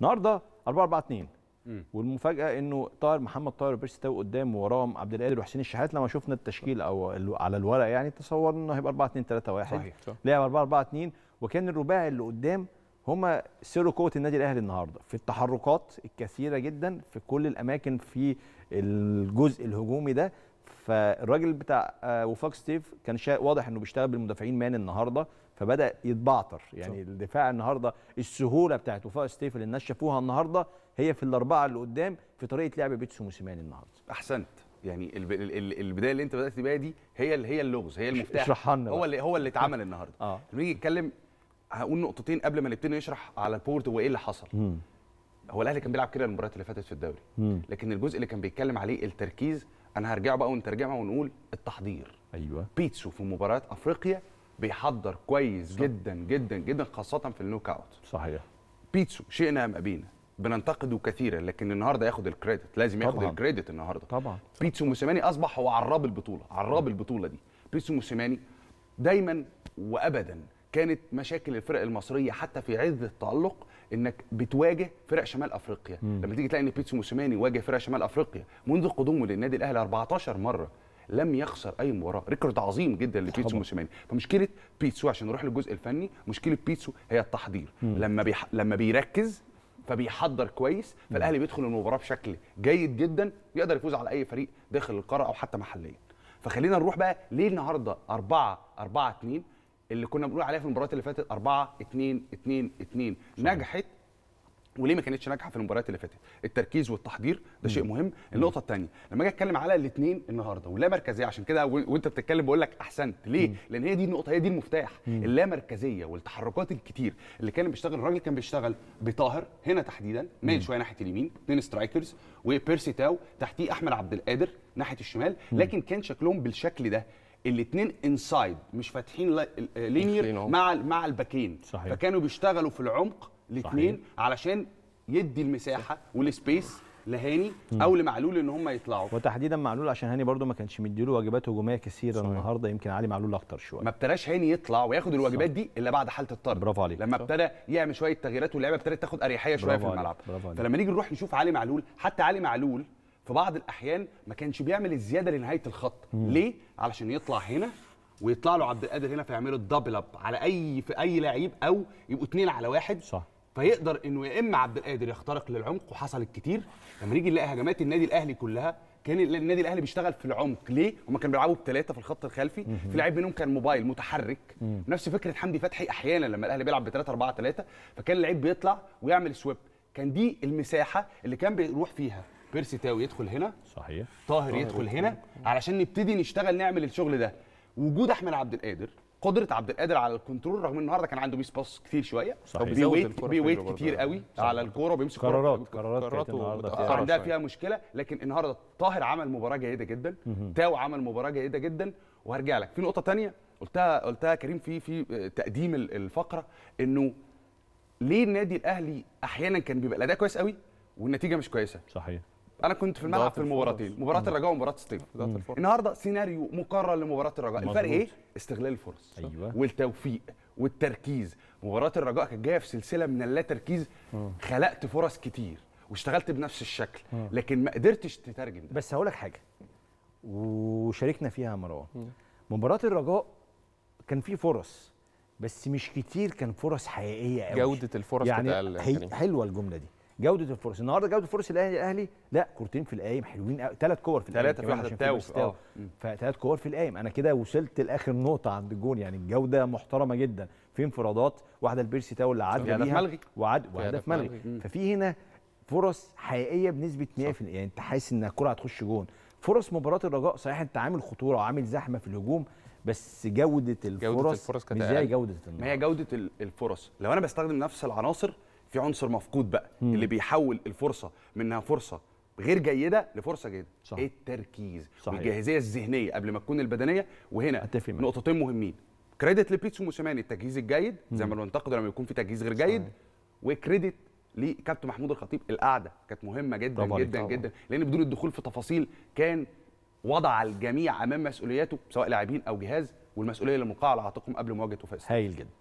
النهارده 4 4 2 والمفاجاه انه طاهر محمد طاهر تاو قدام ووراهم عبد القادر وحسين الشحات لما شفنا التشكيل او على الورق يعني تصورنا انه هيبقى 4 2 3 1 صحيح لعب 4 4 2 وكان الرباعي اللي قدام هما سر قوه النادي الاهلي النهارده في التحركات الكثيره جدا في كل الاماكن في الجزء الهجومي ده فالراجل بتاع آه، وفاق ستيف كان واضح انه بيشتغل بالمدافعين مان النهارده فبدا يتبعتر يعني صح. الدفاع النهارده السهوله بتاعت وفاء ستيف اللي الناس شافوها النهارده هي في الاربعه اللي قدام في طريقه لعب بيتسو موسيماني النهارده احسنت يعني البدايه اللي انت بدات بيها دي هي اللي هي اللغز هي المفتاح هو بقى. هو اللي هو اللي اتعمل النهارده آه. نيجي نتكلم هقول نقطتين قبل ما نبتدي نشرح على البورت وايه اللي حصل م. هو الاهلي كان بيلعب كده المباريات اللي فاتت في الدوري م. لكن الجزء اللي كان بيتكلم عليه التركيز انا هرجعه بقى ونترجمه ونقول التحضير ايوه بيتسو في مباريات افريقيا بيحضر كويس جدا جدا جدا خاصه في النوك اوت صحيح بيتسو شئنا ام ابينا بننتقده كثيرا لكن النهارده ياخد الكريدت لازم ياخد طبعًا. الكريدت النهارده طبعا بيتسو موسيماني اصبح هو عراب البطوله عراب البطوله دي بيتسو موسيماني دايما وابدا كانت مشاكل الفرق المصريه حتى في عز التالق انك بتواجه فرق شمال افريقيا مم. لما تيجي تلاقي ان بيتسو موسيماني واجه فرق شمال افريقيا منذ قدومه للنادي الاهلي 14 مره لم يخسر اي مباراه ريكورد عظيم جدا لبيتسو موسيماني فمشكله بيتسو عشان نروح للجزء الفني مشكله بيتسو هي التحضير مم. لما بيح... لما بيركز فبيحضر كويس فالاهلي بيدخل المباراه بشكل جيد جدا يقدر يفوز على اي فريق داخل القاره او حتى محليا فخلينا نروح بقى ليه النهارده 4 4 2 اللي كنا بنقول عليها في المباريات اللي فاتت 4 2 2 2 نجحت وليه ما كانتش ناجحه في المباريات اللي فاتت التركيز والتحضير ده شيء مهم النقطه الثانيه لما اجي اتكلم على الاثنين النهارده واللا مركزيه عشان كده وانت بتتكلم بقول لك احسنت ليه مم. لان هي دي النقطه هي دي المفتاح اللا مركزيه والتحركات الكتير اللي كان بيشتغل الراجل كان بيشتغل بطاهر هنا تحديدا مايل شويه ناحيه اليمين اثنين سترايكرز وبيرسي تاو تحتيه احمد عبد القادر ناحيه الشمال لكن كان شكلهم بالشكل ده الاثنين انسايد مش فاتحين لينير مع مع الباكين فكانوا بيشتغلوا في العمق الاثنين علشان يدي المساحه والسبيس لهاني او لمعلول ان هم يطلعوا وتحديدا معلول عشان هاني برده ما كانش مديله واجبات هجوميه كثيره صحيح. النهارده يمكن علي معلول اكتر شويه ما ابتداش هاني يطلع وياخد الواجبات دي الا بعد حاله الطرد برافو عليك لما ابتدى يعمل شويه تغييرات واللعيبه ابتدت تاخد اريحيه شويه في الملعب فلما نيجي نروح نشوف علي معلول حتى علي معلول في بعض الاحيان ما كانش بيعمل الزياده لنهايه الخط مم. ليه علشان يطلع هنا ويطلع له عبد القادر هنا فيعملوا الدبل اب على اي في اي لعيب او يبقوا اثنين على واحد صح فيقدر انه يا اما عبد القادر يخترق للعمق وحصلت كتير لما نيجي نلاقي هجمات النادي الاهلي كلها كان النادي الاهلي بيشتغل في العمق ليه؟ هما كانوا بيلعبوا بثلاثه في الخط الخلفي في لعيب منهم كان موبايل متحرك نفس فكره حمدي فتحي احيانا لما الاهلي بيلعب بثلاثه اربعه ثلاثه فكان اللعيب بيطلع ويعمل سويب كان دي المساحه اللي كان بيروح فيها بيرسي تاو يدخل هنا صحيح طاهر, طاهر يدخل هنا علشان نبتدي نشتغل نعمل الشغل ده وجود احمد عبد القادر قدره عبد القادر على الكنترول رغم ان النهارده كان عنده بيس باس كتير شويه بيويت ويت كتير قوي على الكوره وبيمسك قرارات قرارات عندها فيها مشكله لكن النهارده طاهر عمل مباراه جيده جدا تاو عمل مباراه جيده جدا وهرجع لك في نقطه ثانيه قلتها قلتها كريم في في تقديم الفقره انه ليه النادي الاهلي احيانا كان بيبقى الاداء كويس قوي والنتيجه مش كويسه صحيح انا كنت في الملعب في المباراتين مباراه الرجاء ومباراه ستيف النهارده سيناريو مقرر لمباراه الرجاء الفرق ايه استغلال الفرص أيوة. والتوفيق والتركيز مباراه الرجاء كانت جايه في سلسله من اللا تركيز خلقت فرص كتير واشتغلت بنفس الشكل لكن ما قدرتش تترجم ده. بس هقول لك حاجه وشاركنا فيها مروان مباراه الرجاء كان في فرص بس مش كتير كان فرص حقيقيه قوي جوده الفرص يعني كانت اقل حلوه الجمله دي جوده الفرص النهارده جوده فرص الاهلي الاهلي لا كورتين في القايم حلوين ثلاث كور في القايم ثلاثه في واحده تاو اه. فثلاث كور في القايم انا كده وصلت لاخر نقطه عند الجون يعني الجوده محترمه جدا في انفرادات واحده البيرسي تاو اللي عدى بيها وعد وهدف ملغي ففي هنا فرص حقيقيه بنسبه 100% يعني انت حاسس ان الكره هتخش جون فرص مباراه الرجاء صحيح انت عامل خطوره وعامل زحمه في الهجوم بس جوده الفرص, جودة الفرص كانت جودة النهار. ما هي جوده الفرص لو انا بستخدم نفس العناصر في عنصر مفقود بقى مم. اللي بيحول الفرصه منها فرصه غير جيده لفرصه جيده صح. التركيز صحيح. والجاهزيه الذهنيه قبل ما تكون البدنيه وهنا أتفق نقطتين مهمين كريدت لبيتسو موسيماني التجهيز الجيد زي ما بننتقد لما يكون في تجهيز غير جيد وكريدت لكابتن محمود الخطيب القعده كانت مهمه جدا طبعا جدا طبعا. جدا لان بدون الدخول في تفاصيل كان وضع الجميع امام مسؤولياته سواء لاعبين او جهاز والمسؤوليه اللي موقعه على عاتقهم قبل مواجهه وفاز هايل جدا